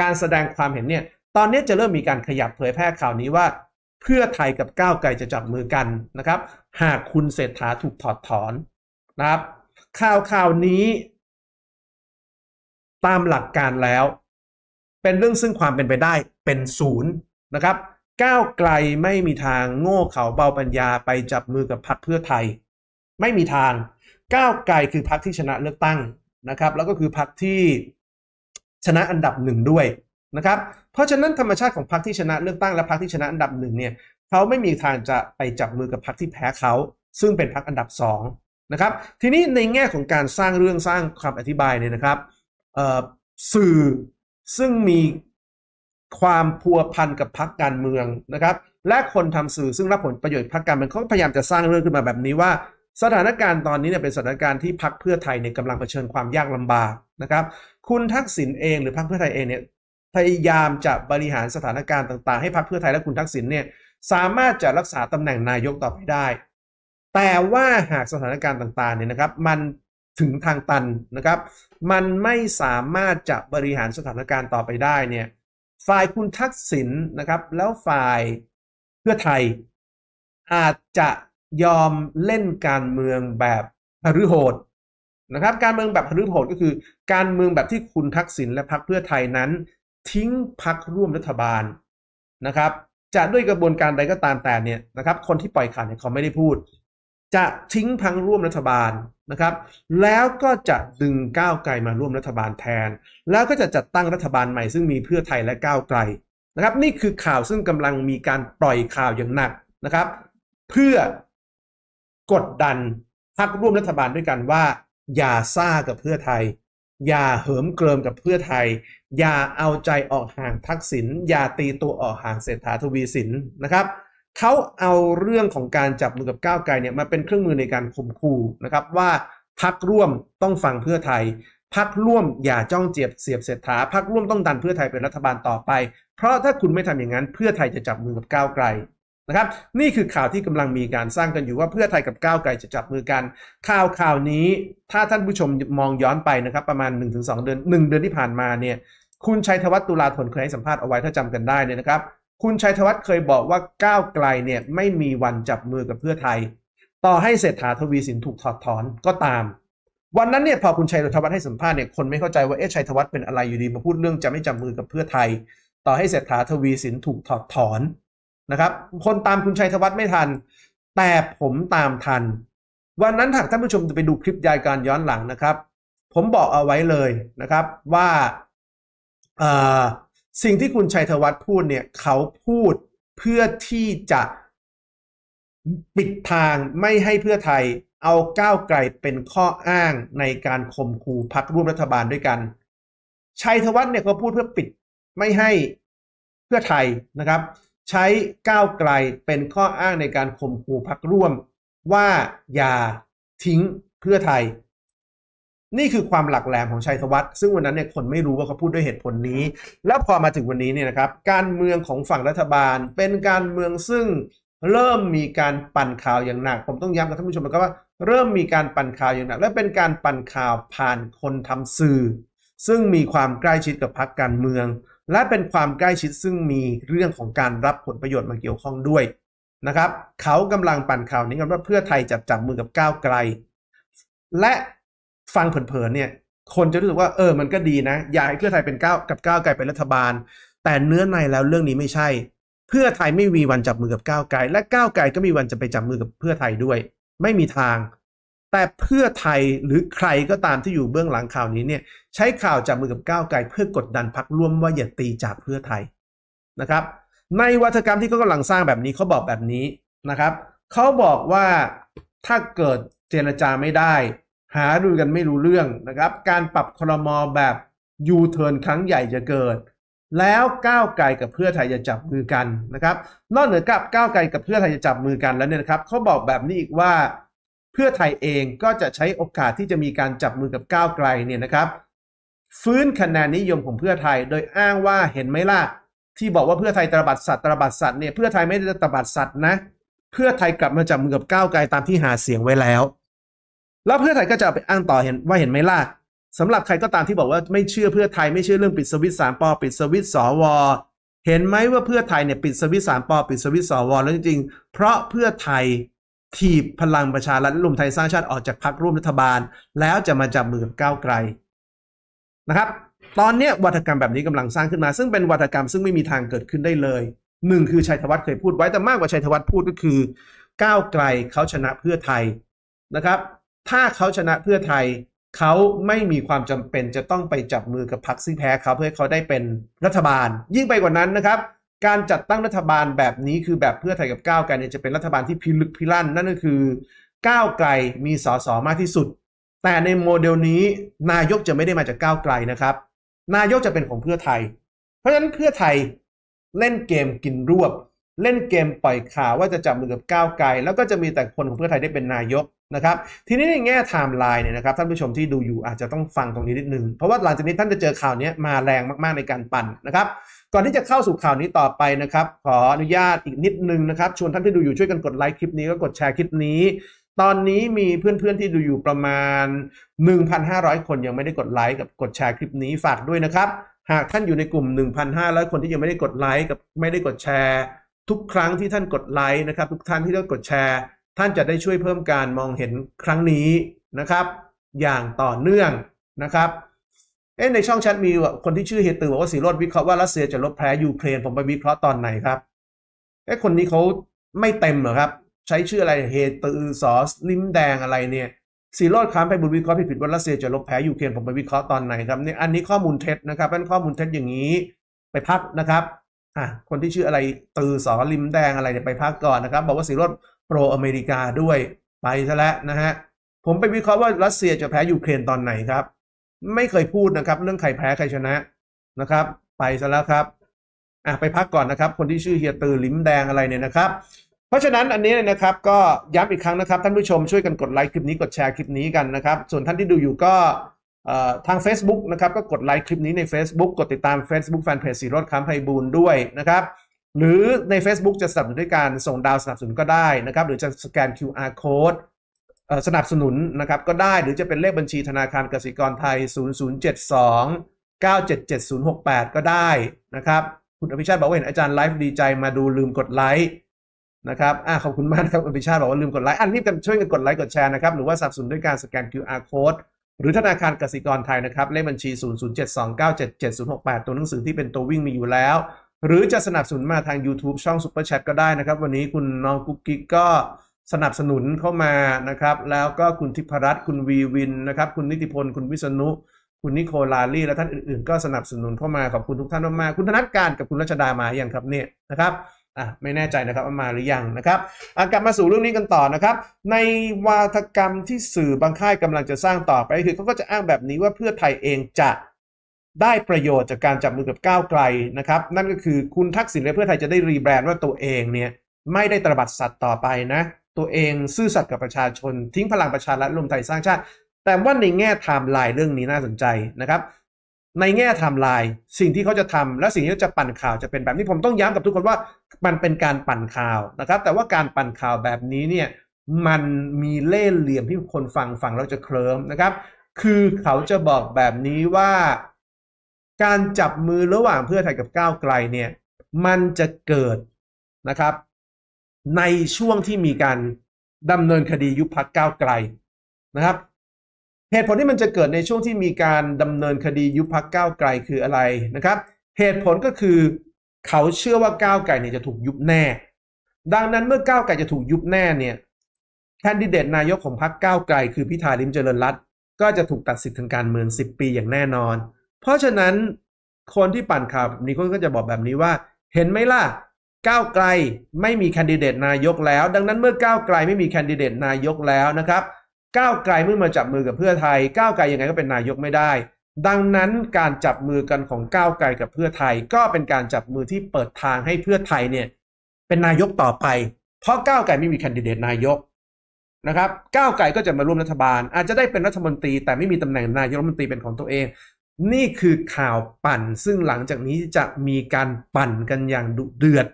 การแสดงความเห็นเนี่ยตอนนี้จะเริ่มมีการขยับเผยแพร่ข่าวนี้ว่า เพื่อไทยกับก้าวไกลจะจับมือกันนะครับ หากคุณเศรษฐาถูกถอดถอนนะครับข่าวข่าวนี้ ตามหลักการแล้ว เป็นเรื่องซึ่งความเป็นไปได้เป็นศูนย์นะครับก้าวไกลไม่มีทางโง่เขาเบาปัญญาไปจับมือกับพรรคเพื่อไทย ไม่มีทาง ก้าวไกลคือพรรคที่ชนะเลือกตั้งนะครับ แล้วก็คือพรรคที่ชนะอันดับหนึ่งด้วยนะครับเพราะฉะนั้นธรรมชาติของพรรคที่ชนะเลือกตั้งและพรรคที่ชนะอันดับหนึ่งเนี่ยเขาไม่มีทางจะไปจับมือกับพรรคที่แพ้เขา ซึ่งเป็นพรรคอันดับสองนะครับ ทีนี้ในแง่ของการสร้างเรื่องสร้างคำอธิบายเนี่ยนะครับสื่อซึ่งมีความพัวพันกับพรรคการเมืองนะครับ และคนทำสื่อซึ่งรับผลประโยชน์พรรคการเมืองเขาพยายามจะสร้างเรื่องขึ้นมาแบบนี้ว่า สถานการณ์ตอนนี้เนี่ยเป็นสถานการณ์ที่พรรคเพื่อไทยเนี่ยกำลังเผชิญความยากลำบากนะครับ คุณทักษิณเองหรือพรรคเพื่อไทยเองเนี่ยพยายามจะบริหารสถานการณ์ต่าง ๆ ให้พรรคเพื่อไทยและคุณทักษิณเนี่ยสามารถจะรักษาตำแหน่งนายกต่อไปได้ แต่ว่าหากสถานการณ์ต่าง ๆเนี่ยนะครับ มันถึงทางตันนะครับ มันไม่สามารถจะบริหารสถานการณ์ต่อไปได้เนี่ยฝ่ายคุณทักษิณนะครับ แล้วฝ่ายเพื่อไทย อาจจะยอมเล่นการเมืองแบบพหุโหดนะครับ การเมืองแบบพหุโหดก็คือ การเมืองแบบที่คุณทักษิณและพรรคเพื่อไทยนั้นทิ้งพักร่วมรัฐบาลนะครับจะด้วยกระบวนการใดก็ตามแต่เนี่ยนะครับ คนที่ปล่อยข่าวเนี่ยเขาไม่ได้พูด จะทิ้งพังร่วมรัฐบาลนะครับ แล้วก็จะดึงก้าวไกลมาร่วมรัฐบาลแทน แล้วก็จะจัดตั้งรัฐบาลใหม่ซึ่งมีเพื่อไทยและก้าวไกลนะครับ นี่คือข่าวซึ่งกำลังมีการปล่อยข่าวอย่างหนักนะครับ เพื่อกดดันพักร่วมรัฐบาลด้วยกันว่า อย่าซ่ากับเพื่อไทยอย่าเหิมเกริมกับเพื่อไทย อย่าเอาใจออกห่างทักษิณ อย่าตีตัวออกห่างเศรษฐาทวีสินนะครับ เขาเอาเรื่องของการจับมือกับก้าวไกลเนี่ยมาเป็นเครื่องมือในการข่มขู่นะครับว่าพักร่วมต้องฟังเพื่อไทย พักร่วมอย่าจ้องเจียบเสียบเสียถาพักร่วมต้องดันเพื่อไทยเป็นรัฐบาลต่อไป เพราะถ้าคุณไม่ทำอย่างนั้น เพื่อไทยจะจับมือกับก้าวไกลนะครับนี่คือข่าวที่กำลังมีการสร้างกันอยู่ว่าเพื่อไทยกับก้าวไกลจะจับมือกัน ข่าวข่าวนี้ถ้าท่านผู้ชมมองย้อนไปนะครับประมาณ 1-2 เดือน1เดือนที่ผ่านมาเนี่ยคุณชัยธวัฒน์ตุลาธนเคยให้สัมภาษณ์เอาไว้ถ้าจำกันได้เนี่ยนะครับคุณชัยธวัฒน์เคยบอกว่าก้าวไกลเนี่ยไม่มีวันจับมือกับเพื่อไทย ต่อให้เศรษฐาทวีสินถูกถอดถอนก็ตาม วันนั้นเนี่ยพอคุณชัยธวัฒน์ให้สัมภาษณ์เนี่ยคนไม่เข้าใจว่าเอ๊ะชัยธวัฒน์เป็นอะไรอยู่ดีมาพูดเรื่องจะไม่จับมือกับเพื่อไทย ต่อให้เศรษฐาทวีสินถูกถอดถอนนะครับคนตามคุณชัยธวัฒน์ไม่ทัน แต่ผมตามทัน วันนั้นหากท่านผู้ชมจะไปดูคลิปยายการย้อนหลังนะครับ ผมบอกเอาไว้เลยนะครับ ว่าสิ่งที่คุณชัยธวัฒน์พูดเนี่ยเขาพูดเพื่อที่จะปิดทางไม่ให้เพื่อไทย เอาก้าวไกลเป็นข้ออ้างในการข่มขู่พักร่วมรัฐบาลด้วยกัน ชัยธวัฒน์เนี่ยเขาพูดเพื่อปิดไม่ให้เพื่อไทยนะครับใช้ก้าวไกลเป็นข้ออ้างในการข่มขู่พักร่วมว่าอย่าทิ้งเพื่อไทย นี่คือความหลักแหลมของชัยธวัฒน์ซึ่งวันนั้นเนี่ยคนไม่รู้ว่าเขาพูดด้วยเหตุผลนี้ แล้วพอมาถึงวันนี้เนี่ยนะครับ การเมืองของฝั่งรัฐบาลเป็นการเมืองซึ่งเริ่มมีการปั่นข่าวอย่างหนัก ผมต้องย้ำกับท่านผู้ชมนะครับว่า เริ่มมีการปั่นข่าวอย่างหนัก และเป็นการปั่นข่าวผ่านคนทำสื่อ ซึ่งมีความใกล้ชิดกับพรรคการเมืองและเป็นความใกล้ชิดซึ่งมีเรื่องของการรับผลประโยชน์มาเกี่ยวข้องด้วยนะครับ เขากำลังปั่นข่าวนี้กันว่าเพื่อไทยจับจับมือกับก้าวไกล และฟังเผิน ๆ เนี่ยคนจะรู้สึกว่าเออมันก็ดีนะอยากให้เพื่อไทยเป็นก้าวกับก้าวไกลเป็นรัฐบาล แต่เนื้อในแล้วเรื่องนี้ไม่ใช่ เพื่อไทยไม่มีวันจับมือกับก้าวไกล และก้าวไกลก็มีวันจะไปจับมือกับเพื่อไทยด้วยไม่มีทางแต่เพื่อไทยหรือใครก็ตามที่อยู่เบื้องหลังข่าวนี้เนี่ยใช้ข่าวจับมือกับก้าวไกลเพื่อกดดันพักร่วมว่าอย่าตีจากเพื่อไทยนะครับ ในวัฒกรรมที่เขากำลังสร้างแบบนี้เขาบอกแบบนี้นะครับเขาบอกว่าถ้าเกิดเจรจาไม่ได้ หาดูกันไม่รู้เรื่องนะครับ การปรับครมอแบบยูเทิร์นครั้งใหญ่จะเกิด แล้วก้าวไกลกับเพื่อไทยจะจับมือกันนะครับ นอกเหนือกับก้าวไกลกับเพื่อไทยจะจับมือกันแล้วเนี่ยนะครับเขาบอกแบบนี้อีกว่าเพื่อไทยเองก็จะใช้โอกาสที่จะมีการจับมือกับก้าวไกลเนี่ยนะครับ ฟื้นคะแนนนิยมของเพื่อไทยโดยอ้างว่าเห็นไหมล่ะที่บอกว่าเพื่อไทยตระบัดสัตว์ตระบัดสัตว์เนี่ยเพื่อไทยไม่ได้ตระบัดสัตว์นะเพื่อไทยกลับมาจับมือกับก้าวไกลตามที่หาเสียงไว้แล้ว แล้วเพื่อไทยก็จะไปอ้างต่อเห็นว่าเห็นไหมล่ะสำหรับใครก็ตามที่บอกว่าไม่เชื่อเพื่อไทยไม่เชื่อเรื่องปิดสวิตสามปอปิดสวิตสวเห็นไหมว่าเพื่อไทยเนี่ยปิดสวิตสามปอปิดสวิตสวแล้วจริงๆ เพราะเพื่อไทยทีบพลังประชา รัฐรวมไทยสร้างชาติออกจากพรรคร่วมรัฐบาล แล้วจะมาจับมือกับก้าวไกลนะครับตอนนี้วัฒกรรมแบบนี้กำลังสร้างขึ้นมา ซึ่งเป็นวัฒกรรมซึ่งไม่มีทางเกิดขึ้นได้เลยหนึ่งคือชัยธวัฒน์เคยพูดไว้แต่มากกว่าชัยธวัฒน์พูดก็คือก้าวไกลเขาชนะเพื่อไทยนะครับ ถ้าเขาชนะเพื่อไทยเขาไม่มีความจำเป็น จะต้องไปจับมือกับพรรคซึ่งแพ้เขาเพื่อเขาได้เป็นรัฐบาล ยิ่งไปกว่านั้นนะครับการจัดตั้งรัฐบาลแบบนี้คือแบบเพื่อไทยกับก้าวไกลเนี่ยจะเป็นรัฐบาลที่พิลึกพิลั่น นั่นก็คือก้าวไกลมีสสมากที่สุด แต่ในโมเดลนี้ นายกจะไม่ได้มาจากก้าวไกลนะครับนายกจะเป็นของเพื่อไทย เพราะฉะนั้นเพื่อไทยเล่นเกมกินรวบ เล่นเกมปล่อยข่าวว่าจะจับมือกับก้าวไกล แล้วก็จะมีแต่คนของเพื่อไทยได้เป็นนายกนะครับ ทีนี้ในแง่ไทม์ไลน์เนี่ยนะครับท่านผู้ชมที่ดูอยู่อาจจะต้องฟังตรงนี้นิดนึงเพราะว่าหลังจากนี้ท่านจะเจอข่าวนี้มาแรงมากๆในการปั่นนะครับก่อนที่จะเข้าสู่ข่าวนี้ต่อไปนะครับขออนุญาตอีกนิดนึงนะครับ ชวนท่านที่ดูอยู่ช่วยกันกดไลค์คลิปนี้ก็กดแชร์คลิปนี้ ตอนนี้มีเพื่อนๆที่ดูอยู่ประมาณ 1,500 คนยังไม่ได้กดไลค์กับกดแชร์คลิปนี้ฝากด้วยนะครับ หากท่านอยู่ในกลุ่ม 1,500 คนที่ยังไม่ได้กดไลค์กับไม่ได้กดแชร์ ทุกครั้งที่ท่านกดไลค์นะครับทุกท่านที่ได้กดแชร์ ท่านจะได้ช่วยเพิ่มการมองเห็นครั้งนี้นะครับ อย่างต่อเนื่องนะครับอ้ในช่องแชทมีคนที่ชื่อเฮตือบอกว่าสีรถวิเคราะห์ว่ารัสเซียจะลบแพ้ยูเครนผมไปวิเคราะห์ตอนไหนครับไอ้คนนี้เขาไม่เต็มเหรอครับ ใช้ชื่ออะไรเฮตือสอสลิมแดงอะไรเนี่ยสีรถดค้ามไปบุญวิเคราะห์ผิดว่ารัสเซียจะลบแพ้ยูเครนผมไปวิเคราะห์ตอนไหนครับเนี่ยอันนี้ข้อมูลเท็จนะครับเป็นข้อมูลเท็จอย่างนี้ไปพักนะครับอ่ะคนที่ชื่ออะไรตือสอลิมแดงอะไรเนี่ยไปพักก่อนนะครับ บอกว่าสีรถดโปรอเมริกาด้วยไปซะแล้วนะฮะผมไปวิเคราะห์ว่ารัสเซียจะแพ้ยูเครนตอนไหนครับไม่เคยพูดนะครับเรื่องใครแพ้ใครชนะนะครับ ไปซะแล้วครับอ่ะไปพักก่อนนะครับ คนที่ชื่อเฮียตือลิ้มแดงอะไรเนี่ยนะครับ เพราะฉะนั้นอันนี้นะครับก็ย้ำอีกครั้งนะครับ ท่านผู้ชมช่วยกันกดไลค์คลิปนี้กดแชร์คลิปนี้กันนะครับส่วนท่านที่ดูอยู่ก็ทาง Facebook นะครับก็กดไลค์คลิปนี้ใน Facebook กดติดตาม Facebook Fanpage สีรถคำไพบูลด้วยนะครับ หรือใน Facebook จะสนับสนุนด้วยการส่งดาวสนับสนุนก็ได้นะครับหรือจะสแกน QR code สนับสนุนนะครับก็ได้หรือจะเป็นเลขบัญชีธนาคารกสิกรไทย 0072 9 7 7 0 6 8 ก็ได้นะครับคุณอภิชาติบอกว่าเห็นอาจารย์ไลฟ์ดีใจมาดูลืมกดไลค์นะครับอ่ขอบคุณมากครับอภิชาติบอกว่าลืมกดไลค์อันนี้กันช่วยกันกดไลค์กดแชร์นะครับ หรือว่าสับสนุนด้วยการสแกน QR code หรือธนาคารกสิกรไทยนะครับ เลขบัญชี 0072977068 ตัวหนังสือที่เป็นตัววิ่งมีอยู่แล้ว หรือจะสนับสนุนมาทาง YouTube ช่อง Super Chat ก็ได้นะครับวันนี้คุณน้องกุ๊กกิ๊กก็สนับสนุนเข้ามานะครับ แล้วก็คุณทิพรัตน์คุณวีวินนะครับคุณนิติพล คุณวิษณุคุณนิโคลาลี่และท่านอื่นๆ ก็สนับสนุนเข้ามาขอบคุณทุกท่านมากๆคุณธนัทการกับคุณรัชดามาอย่างครับเนี่ยนะครับอ่ะไม่แน่ใจนะครับว่ามาหรือยังนะครับกลับมาสู่เรื่องนี้กันต่อนะครับ ในวาทกรรมที่สื่อบางค่ายกำลังจะสร้างต่อไปคือเขาก็จะอ้างแบบนี้ว่าเพื่อไทยเองจะได้ประโยชน์จากการจับมือกับก้าวไกลนะครับ นั่นก็คือคุณทักษิณและเพื่อไทยจะได้รีแบรนด์ว่าตัวเองเนี่ย ไม่ได้ตระบัดสัตว์ต่อไปนะตัวเองซื่อสัตย์กับประชาชน ทิ้งพลังประชารัฐรวมไทยสร้างชาติ แต่ว่าในแง่ไทม์ไลน์เรื่องนี้น่าสนใจนะครับ ในแง่ไทม์ไลน์สิ่งที่เขาจะทำและสิ่งที่จะปั่นข่าวจะเป็นแบบนี้ผมต้องย้ำกับทุกคนว่ามันเป็นการปั่นข่าวนะครับ แต่ว่าการปั่นข่าวแบบนี้เนี่ย มันมีเล่ห์เหลี่ยมที่คนฟังฟังแล้วจะเคลิ้มนะครับ คือเขาจะบอกแบบนี้ว่า การจับมือระหว่างเพื่อไทยกับก้าวไกลเนี่ย มันจะเกิดนะครับในช่วงที่มีการดำเนินคดียุบพักก้าวไกลนะครับ เหตุผลที่มันจะเกิดในช่วงที่มีการดำเนินคดียุบพักก้าวไกลคืออะไรนะครับ เหตุผลก็คือเขาเชื่อว่าก้าวไกลเนี่ยจะถูกยุบแน่ ดังนั้นเมื่อก้าวไกลจะถูกยุบแน่เนี่ย แคนดิเดตนายกของพักก้าวไกลคือพิธาลิมเจริญรัตก็จะถูกตัดสิทธิ์ทางการเมือง10ปีอย่างแน่นอน เพราะฉะนั้นคนที่ปั่นข่าวแบบนี้ก็จะบอกแบบนี้ว่า เห็นไหมล่ะก้าวไกลไม่มีแคนดิเดตนายกแล้ว ดังนั้นเมื่อก้าวไกลไม่มีแคนดิเดตนายกแล้วนะครับก้าวไกลเมื่อมาจับมือกับเพื่อไทย ก้าวไกลยังไงก็เป็นนายกไม่ได้ ดังนั้นการจับมือกันของก้าวไกลกับเพื่อไทย ก็เป็นการจับมือที่เปิดทางให้เพื่อไทยเนี่ยเป็นนายกต่อไป เพราะก้าวไกลไม่มีแคนดิเดตนายกนะครับก้าวไกลก็จะมาร่วมรัฐบาลอาจจะได้เป็นรัฐมนตรีแต่ไม่มีตำแหน่งนายกรัฐมนตรีเป็นของตัวเอง นี่คือข่าวปั่น ซึ่งหลังจากนี้จะมีการปั่นกันอย่างดุเดือด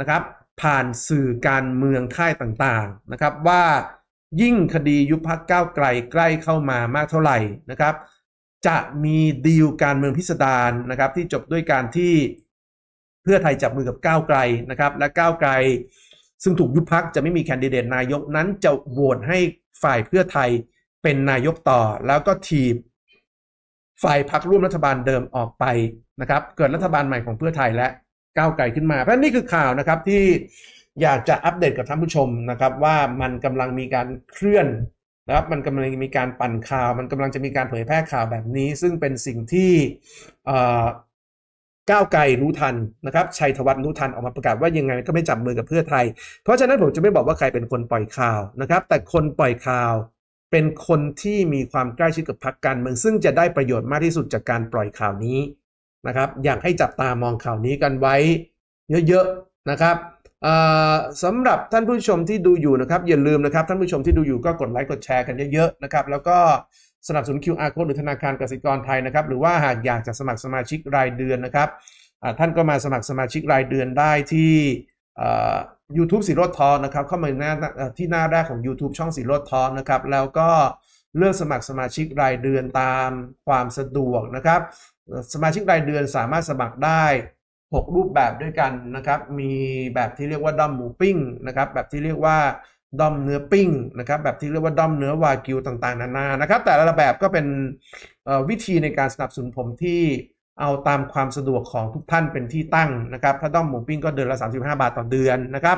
นะครับผ่านสื่อการเมืองค่ายต่างๆนะครับว่ายิ่งคดียุบพักก้าวไกลใกล้เข้ามามากเท่าไหร่นะครับ จะมีดีลการเมืองพิสดารนะครับที่จบด้วยการที่เพื่อไทยจับมือกับก้าวไกลนะครับและก้าวไกล ซึ่งถูกยุบพักจะไม่มีแคนดิเดตนายกนั้นจะโหวตให้ฝ่ายเพื่อไทยเป็นนายกต่อ แล้วก็ทีบฝ่ายพักร่วมรัฐบาลเดิมออกไปนะครับ เกิดรัฐบาลใหม่ของเพื่อไทยและก้าวไกลขึ้นมาเพราะนี่คือข่าวนะครับที่อยากจะอัปเดตกับท่านผู้ชมนะครับ ว่ามันกำลังมีการเคลื่อนนะครับ มันกำลังมีการปั่นข่าวมันกำลังจะมีการเผยแพร่ข่าวแบบนี้ ซึ่งเป็นสิ่งที่ก้าวไกลรู้ทันนะครับชัยธวัฒน์รู้ทันออกมาประกาศว่ายังไงก็ไม่จับมือกับเพื่อไทยเพราะฉะนั้นผมจะไม่บอกว่าใครเป็นคนปล่อยข่าวนะครับ แต่คนปล่อยข่าวเป็นคนที่มีความใกล้ชิดกับพรรคการเมืองซึ่งจะได้ประโยชน์มากที่สุดจากการปล่อยข่าวนี้นะครับ อยากให้จับตามองข่าวนี้กันไว้เยอะๆนะครับสำหรับท่านผู้ชมที่ดูอยู่นะครับ อย่าลืมนะครับ ท่านผู้ชมที่ดูอยู่ก็กดไลค์กดแชร์กันเยอะๆนะครับ แล้วก็สนับสนุน QR code หรือธนาคารกสิกรไทยนะครับ หรือว่าหากอยากจะสมัครสมาชิกรายเดือนนะครับ ท่านก็มาสมัครสมาชิกรายเดือนได้ที่ยูทูบสีรถทอนนะครับเข้ามาหน้าที่หน้าแรกของ YouTube ช่องสีรถทอนะครับ แล้วก็เลือกสมัครสมาชิกรายเดือนตามความสะดวกนะครับสมาชิกรายเดือนสามารถสมัครได้ 6 รูปแบบด้วยกันนะครับมีแบบที่เรียกว่าด้อมหมูปิ้งนะครับแบบที่เรียกว่าด้อมเนื้อปิ้งนะครับแบบที่เรียกว่าด้อมเนื้อวากิวต่างๆนานานะครับแต่ละแบบก็เป็นวิธีในการสนับสนุนผมที่เอาตามความสะดวกของทุกท่านเป็นที่ตั้งนะครับถ้าด้อมหมูปิ้งก็เดือนละ 35 บาทต่อเดือนนะครับ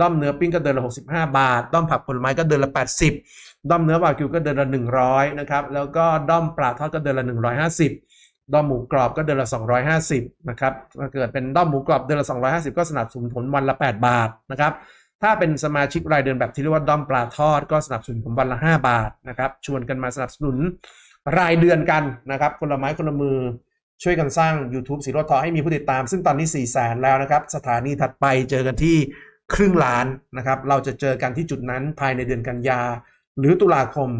ด้อมเนื้อปิ้งก็เดือนละ 65 บาทด้อมผักผลไม้ก็เดือนละ 80ด้อมเนื้อวากิวก็เดือนละ100นะครับแล้วก็ด้อมปลาทอดก็เดือนละ150ด้อมหมูกรอบก็เดือนละ250นะครับถ้าเกิดเป็นด้อมหมูกรอบเดือนละ 250 ก็สนับสนุนผลวันละ 8 บาทนะครับถ้าเป็นสมาชิกรายเดือนแบบที่เรียกว่าด้อมปลาทอด ก็สนับสนุนผมวันละ 5 บาทนะครับชวนกันมาสนับสนุนรายเดือนกันนะครับคนละไม้คนละมือช่วยกันสร้าง YouTube สีรถทอให้มีผู้ติดตาม ซึ่งตอนนี้4ี่แสนแล้วนะครับ สถานีถัดไปเจอกันที่ครึ่งล้านนะครับเราจะเจอกันที่จุดนั้นภายในเดือนกันยาหรือตุลาคม